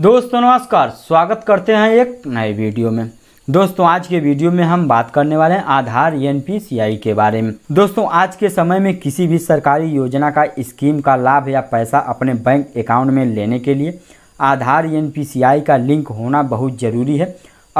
दोस्तों नमस्कार स्वागत करते हैं एक नए वीडियो में दोस्तों आज के वीडियो में हम बात करने वाले हैं आधार एन के बारे में दोस्तों आज के समय में किसी भी सरकारी योजना का स्कीम का लाभ या पैसा अपने बैंक अकाउंट में लेने के लिए आधार एन का लिंक होना बहुत ज़रूरी है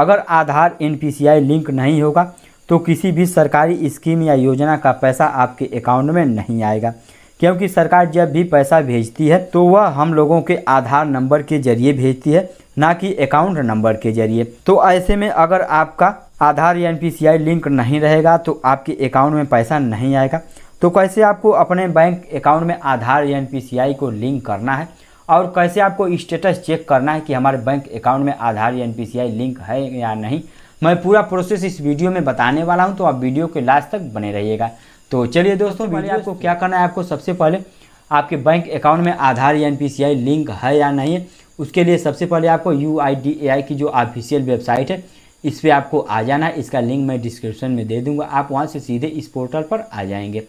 अगर आधार एन लिंक नहीं होगा तो किसी भी सरकारी स्कीम या योजना का पैसा आपके अकाउंट में नहीं आएगा क्योंकि सरकार जब भी पैसा भेजती है तो वह हम लोगों के आधार नंबर के जरिए भेजती है ना कि अकाउंट नंबर के जरिए तो ऐसे में अगर आपका आधार या एन लिंक नहीं रहेगा तो आपके अकाउंट में पैसा नहीं आएगा तो कैसे आपको अपने बैंक अकाउंट में आधार या एन को लिंक करना है और कैसे आपको स्टेटस चेक करना है कि हमारे बैंक अकाउंट में आधार या एन लिंक है या नहीं मैं पूरा प्रोसेस इस वीडियो में बताने वाला हूं तो आप वीडियो के लास्ट तक बने रहिएगा तो चलिए दोस्तों वीडियो आपको क्या करना है आपको सबसे पहले आपके बैंक अकाउंट में आधार या एन लिंक है या नहीं है उसके लिए सबसे पहले आपको यू की जो ऑफिशियल वेबसाइट है इस पर आपको आ जाना है इसका लिंक मैं डिस्क्रिप्शन में दे दूंगा आप वहाँ से सीधे इस पोर्टल पर आ जाएंगे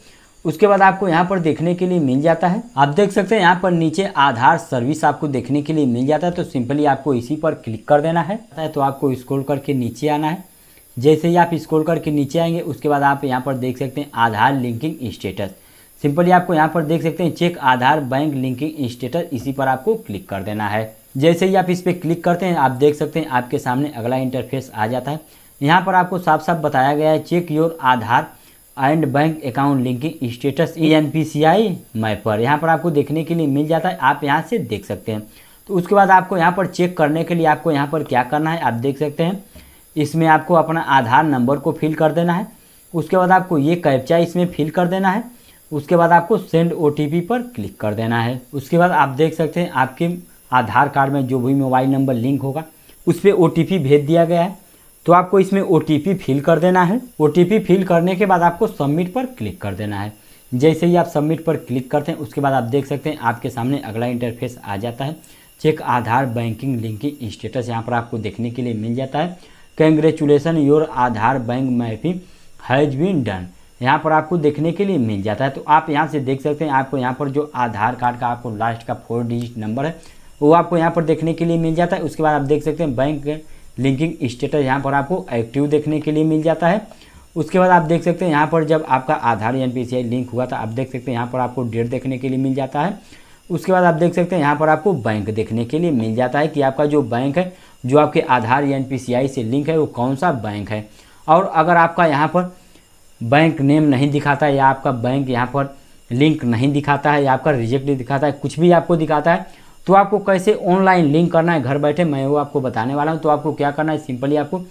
उसके बाद आपको यहाँ पर देखने के लिए मिल जाता है आप देख सकते हैं यहाँ पर नीचे आधार सर्विस आपको देखने के लिए मिल जाता है तो सिंपली आपको इसी पर क्लिक कर देना है तो आपको स्क्रॉल करके नीचे आना है जैसे ही आप स्क्रॉल करके नीचे आएंगे उसके बाद आप यहाँ पर देख सकते हैं आधार लिंकिंग स्टेटस सिंपली आपको यहाँ पर देख सकते हैं check Aadhaar bank linking status इसी पर आपको क्लिक कर देना है जैसे ही आप इस पर क्लिक करते हैं आप देख सकते हैं आपके सामने अगला इंटरफेस आ जाता है यहाँ पर आपको साफ साफ बताया गया है check your Aadhaar and bank account linking status E N P C I mapper यहाँ पर आपको देखने के लिए मिल जाता है आप यहाँ से देख सकते हैं तो उसके बाद आपको यहाँ पर चेक करने के लिए आपको यहाँ पर क्या करना है आप देख सकते हैं इसमें आपको अपना आधार नंबर को फिल कर देना है उसके बाद आपको ये कैप्चा इसमें फिल कर देना है उसके बाद आपको सेंड ओ पर क्लिक कर देना है उसके बाद आप देख सकते हैं आपके आधार कार्ड में जो भी मोबाइल नंबर लिंक होगा उस पर ओ भेज दिया गया है तो आपको इसमें ओ फिल कर देना है ओ फिल करने के बाद आपको सबमिट पर क्लिक कर देना है जैसे ही आप सबमिट पर क्लिक करते हैं उसके बाद आप देख सकते हैं आपके सामने अगला इंटरफेस आ जाता है check Aadhaar banking linking status यहाँ पर आपको देखने के लिए मिल जाता है congratulation your Aadhaar bank mapping has been done यहाँ पर आपको देखने के लिए मिल जाता है तो आप यहाँ से देख सकते हैं आपको यहाँ पर जो आधार कार्ड का आपको लास्ट का फोर डिजिट नंबर है वो आपको यहाँ पर देखने के लिए मिल जाता है उसके बाद आप देख सकते हैं बैंक लिंकिंग स्टेटस यहाँ पर आपको एक्टिव देखने के लिए मिल जाता है उसके बाद आप देख सकते हैं यहाँ पर जब आपका आधार एन लिंक हुआ था आप देख सकते हैं यहाँ पर आपको डेट देखने के लिए मिल जाता है उसके बाद आप देख सकते हैं यहाँ पर आपको बैंक देखने के लिए मिल जाता है कि आपका जो बैंक है जो आपके आधार या एन से लिंक है वो कौन सा बैंक है और अगर आपका यहाँ पर बैंक नेम नहीं दिखाता या आपका बैंक यहाँ पर लिंक नहीं दिखाता है या आपका रिजेक्ट नहीं दिखाता है कुछ भी आपको दिखाता है तो आपको कैसे ऑनलाइन लिंक करना है घर बैठे मैं वो आपको बताने वाला हूँ तो आपको क्या करना है सिंपली आपको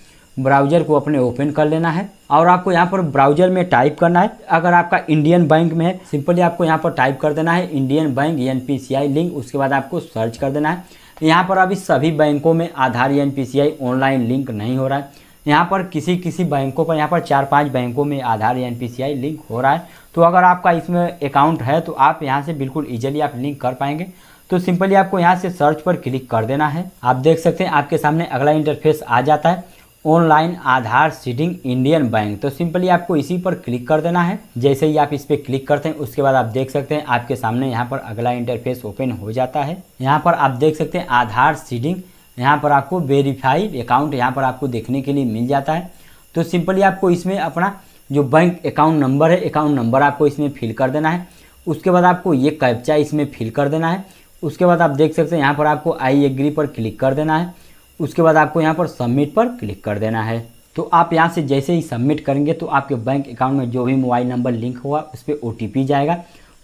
ब्राउज़र को अपने ओपन कर लेना है और आपको यहाँ पर ब्राउज़र में टाइप करना है अगर आपका इंडियन बैंक में है सिंपली आपको यहाँ पर टाइप कर देना है इंडियन बैंक एन लिंक उसके बाद आपको सर्च कर देना है यहाँ पर अभी सभी बैंकों में आधार एन ऑनलाइन लिंक नहीं हो रहा है यहाँ पर किसी किसी बैंकों पर यहाँ पर चार पांच बैंकों में आधार एन लिंक हो रहा है तो अगर आपका इसमें अकाउंट है तो आप यहाँ से बिल्कुल ईजिली आप लिंक कर पाएंगे तो सिंपली आपको यहाँ से सर्च पर क्लिक कर देना है आप देख सकते हैं आपके सामने अगला इंटरफेस आ जाता है online Aadhaar seeding Indian bank तो सिंपली आपको इसी पर क्लिक कर देना है जैसे ही आप इस पर क्लिक करते हैं उसके बाद आप देख सकते हैं आपके सामने यहाँ पर अगला इंटरफेस ओपन हो जाता है यहाँ पर आप देख सकते हैं आधार सीडिंग यहाँ पर आपको वेरीफाइड अकाउंट यहाँ पर आपको देखने के लिए मिल जाता है तो सिंपली आपको इसमें अपना जो बैंक अकाउंट नंबर है अकाउंट नंबर आपको इसमें फिल कर देना है उसके बाद आपको ये कैप्चा इसमें फिल कर देना है उसके बाद आप देख सकते हैं यहाँ पर आपको आई एग्री पर क्लिक कर देना है उसके बाद आपको यहाँ पर सबमिट पर क्लिक कर देना है तो आप यहाँ से जैसे ही सबमिट करेंगे तो आपके बैंक अकाउंट में जो भी मोबाइल नंबर लिंक होगा उस पर ओ जाएगा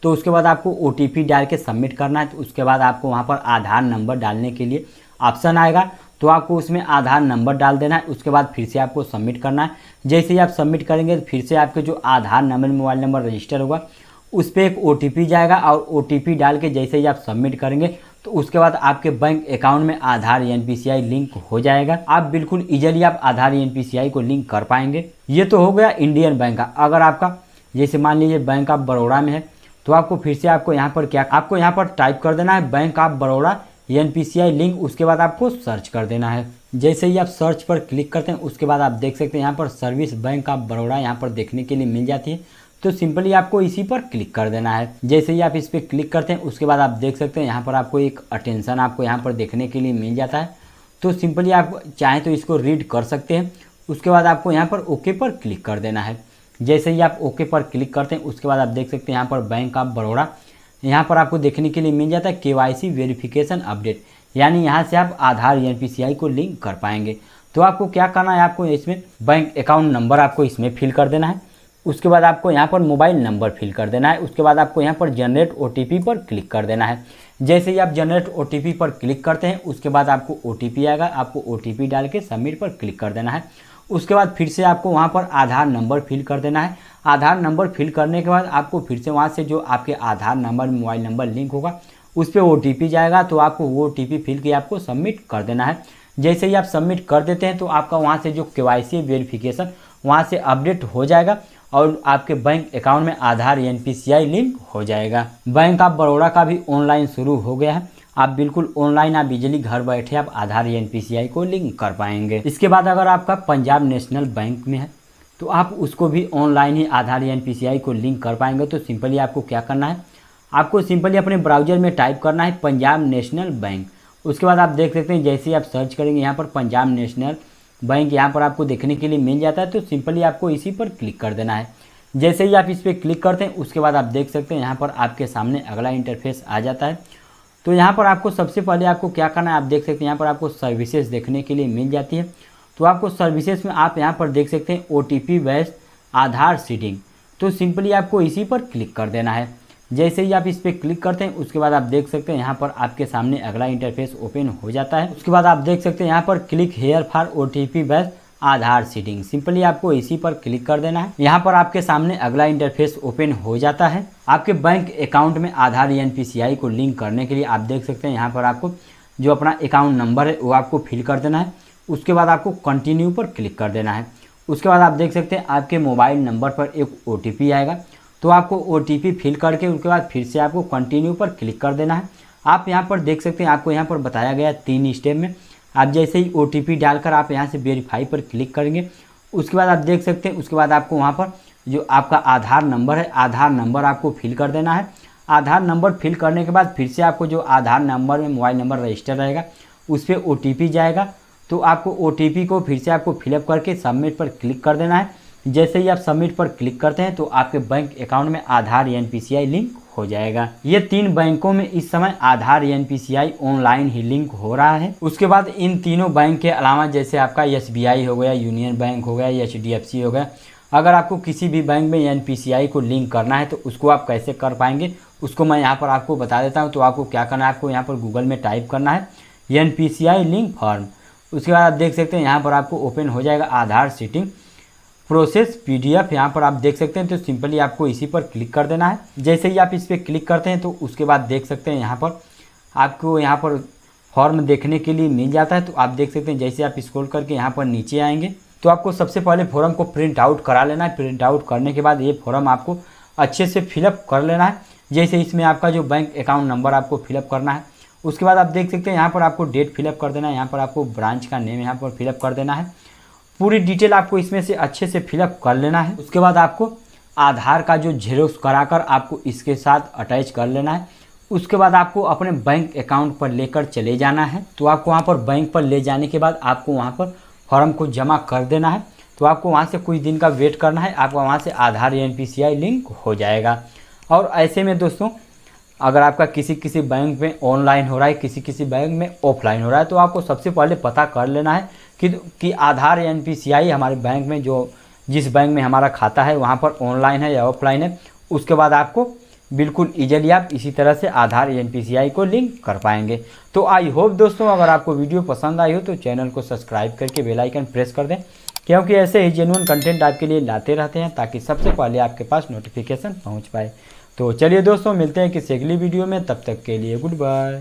तो उसके बाद आपको ओ डाल के सबमिट करना है तो उसके बाद आपको वहाँ पर आधार नंबर डालने के लिए ऑप्शन आएगा तो आपको उसमें आधार नंबर डाल देना है उसके बाद फिर से आपको सबमिट करना है जैसे ही आप सबमिट करेंगे तो फिर से आपके जो Aadhaar number mobile number register होगा उस पर एक ओ जाएगा और ओ डाल के जैसे ही आप सबमिट करेंगे तो उसके बाद आपके बैंक अकाउंट में आधार एन लिंक हो जाएगा आप बिल्कुल ईजिली आप आधार एन को लिंक कर पाएंगे ये तो हो गया इंडियन बैंक का अगर आपका जैसे मान लीजिए बैंक ऑफ बड़ौड़ा में है तो आपको फिर से आपको यहाँ पर क्या आपको यहाँ पर टाइप कर देना है बैंक ऑफ बड़ौड़ा एन लिंक उसके बाद आपको सर्च कर देना है जैसे ही आप सर्च पर क्लिक करते हैं उसके बाद आप देख सकते हैं यहाँ पर सर्विस बैंक ऑफ बड़ौड़ा यहाँ पर देखने के लिए मिल जाती है तो सिंपली आपको इसी पर क्लिक कर देना है जैसे ही आप इस पर क्लिक करते हैं उसके बाद आप देख सकते हैं यहाँ पर आपको एक अटेंशन आपको यहाँ पर देखने के लिए मिल जाता है तो सिंपली आप चाहें तो इसको रीड कर सकते हैं उसके बाद आपको यहाँ पर ओके पर क्लिक कर देना है जैसे ही आप ओके पर क्लिक करते हैं उसके बाद आप देख सकते हैं यहाँ पर बैंक ऑफ बड़ौड़ा यहाँ पर आपको देखने के लिए मिल जाता है के वाई अपडेट यानी यहाँ से आप आधार एन को लिंक कर पाएंगे तो आपको क्या करना है आपको इसमें बैंक अकाउंट नंबर आपको इसमें फिल कर देना है उसके बाद आपको यहाँ पर मोबाइल नंबर फिल कर देना है उसके बाद आपको यहाँ पर जनरेट ओ पर क्लिक कर देना है जैसे ही आप जनरेट ओ पर क्लिक करते हैं उसके बाद आपको ओ आएगा आपको ओ डाल के सबमिट पर क्लिक कर देना है उसके बाद फिर से आपको वहाँ पर आधार नंबर फिल कर देना है आधार नंबर फिल करने के बाद आपको फिर से वहाँ से जो आपके Aadhaar number mobile number link होगा उस पर ओ जाएगा तो आपको वो ओ फिल के आपको सबमिट कर देना है जैसे ही आप सबमिट कर देते हैं तो आपका वहाँ से जो के वाई वेरिफिकेशन वहाँ से अपडेट हो जाएगा और आपके बैंक अकाउंट में आधार एन लिंक हो जाएगा बैंक ऑफ बड़ौड़ा का भी ऑनलाइन शुरू हो गया है आप बिल्कुल ऑनलाइन आप बिजली घर बैठे आप आधार एन को लिंक कर पाएंगे इसके बाद अगर आपका पंजाब नेशनल बैंक में है तो आप उसको भी ऑनलाइन ही आधार एन को लिंक कर पाएंगे तो सिंपली आपको क्या करना है आपको सिंपली अपने ब्राउजर में टाइप करना है पंजाब नेशनल बैंक उसके बाद आप देख सकते हैं जैसे ही आप सर्च करेंगे यहाँ पर पंजाब नेशनल बैंक यहाँ पर आपको देखने के लिए मिल जाता है तो सिंपली आपको इसी पर क्लिक कर देना है जैसे ही आप इस पर क्लिक करते हैं उसके बाद आप देख सकते हैं यहाँ पर आपके सामने अगला इंटरफेस आ जाता है तो यहाँ पर आपको सबसे पहले आपको क्या करना है आप देख सकते हैं यहाँ पर आपको सर्विसेज देखने के लिए मिल जाती है तो आपको सर्विसेज में आप यहाँ पर देख सकते हैं ओ टी आधार सीडिंग तो सिंपली आपको इसी पर क्लिक कर देना है जैसे ही आप इस पर क्लिक करते हैं उसके बाद आप देख सकते हैं यहाँ पर आपके सामने अगला इंटरफेस ओपन हो जाता है उसके बाद आप देख सकते हैं यहाँ पर click here for O T P Aadhaar seeding simply आपको इसी पर क्लिक कर देना है यहाँ पर आपके सामने अगला इंटरफेस ओपन हो जाता है आपके बैंक अकाउंट में आधार एन को लिंक करने के लिए आप देख सकते हैं यहाँ पर आपको जो अपना अकाउंट नंबर है वो आपको फिल कर देना है उसके बाद आपको कंटिन्यू पर क्लिक कर देना है उसके बाद आप देख सकते हैं आपके मोबाइल नंबर पर एक ओ आएगा तो आपको ओ फिल करके उनके बाद फिर से आपको कंटिन्यू पर क्लिक कर देना है आप यहाँ पर देख सकते हैं आपको यहाँ पर बताया गया तीन स्टेप में आप जैसे ही ओ डालकर आप यहाँ से वेरीफाई पर क्लिक करेंगे उसके बाद आप देख सकते हैं उसके बाद आपको वहाँ पर जो आपका आधार नंबर है आधार नंबर आपको फिल कर देना है आधार नंबर फिल करने के बाद फिर से आपको जो आधार नंबर में मोबाइल नंबर रजिस्टर रहेगा उस पर ओ जाएगा तो आपको ओ को फिर से आपको फिलअप करके सबमिट पर क्लिक कर देना है जैसे ही आप सबमिट पर क्लिक करते हैं तो आपके बैंक अकाउंट में आधार एन e लिंक हो जाएगा ये तीन बैंकों में इस समय आधार एन e ऑनलाइन ही लिंक हो रहा है उसके बाद इन तीनों बैंक के अलावा जैसे आपका एस हो गया यूनियन बैंक हो गया एच हो गया अगर आपको किसी भी बैंक में एन e को लिंक करना है तो उसको आप कैसे कर पाएंगे उसको मैं यहाँ पर आपको बता देता हूँ तो आपको क्या करना है आपको यहाँ पर गूगल में टाइप करना है एन लिंक फॉर्म उसके बाद आप देख सकते हैं यहाँ पर आपको ओपन हो जाएगा आधार सीटिंग प्रोसेस पीडीएफ यहाँ पर आप देख सकते हैं तो सिंपली आपको इसी पर क्लिक कर देना है जैसे ही आप इस पर क्लिक करते हैं तो उसके बाद देख सकते हैं यहाँ पर आपको यहाँ पर फॉर्म देखने के लिए मिल जाता है तो आप देख सकते हैं जैसे आप स्क्रोल करके यहाँ पर नीचे आएंगे तो आपको सबसे पहले फॉर्म को प्रिंट आउट करा लेना है प्रिंट आउट करने के बाद ये फॉर्म आपको अच्छे से फिलअप कर लेना है जैसे इसमें आपका जो बैंक अकाउंट नंबर आपको फिलअप करना है उसके बाद आप देख सकते हैं यहाँ पर आपको डेट फिलअप कर देना है यहाँ पर आपको ब्रांच का नेम यहाँ पर फिलअप कर देना है पूरी डिटेल आपको इसमें से अच्छे से फिलअप कर लेना है उसके बाद आपको आधार का जो झेरोक्स कराकर आपको इसके साथ अटैच कर लेना है उसके बाद आपको अपने बैंक अकाउंट पर लेकर चले जाना है तो आपको वहाँ पर बैंक पर ले जाने के बाद आपको वहाँ पर फॉर्म को जमा कर देना है तो आपको वहाँ से कुछ दिन का वेट करना है आपका वहाँ से आधार एन लिंक हो जाएगा और ऐसे में दोस्तों अगर आपका किसी किसी बैंक में ऑनलाइन हो रहा है किसी किसी बैंक में ऑफलाइन हो रहा है तो आपको सबसे पहले पता कर लेना है कि कि आधार एन हमारे बैंक में जो जिस बैंक में हमारा खाता है वहाँ पर ऑनलाइन है या ऑफलाइन है उसके बाद आपको बिल्कुल ईजिली आप इसी तरह से आधार एन को लिंक कर पाएंगे तो आई होप दोस्तों अगर आपको वीडियो पसंद आई हो तो चैनल को सब्सक्राइब करके बेल आइकन प्रेस कर दें क्योंकि ऐसे ही जेनुअन कंटेंट आपके लिए लाते रहते हैं ताकि सबसे पहले आपके पास नोटिफिकेशन पहुंच पाए तो चलिए दोस्तों मिलते हैं किसी अगली वीडियो में तब तक के लिए गुड बाय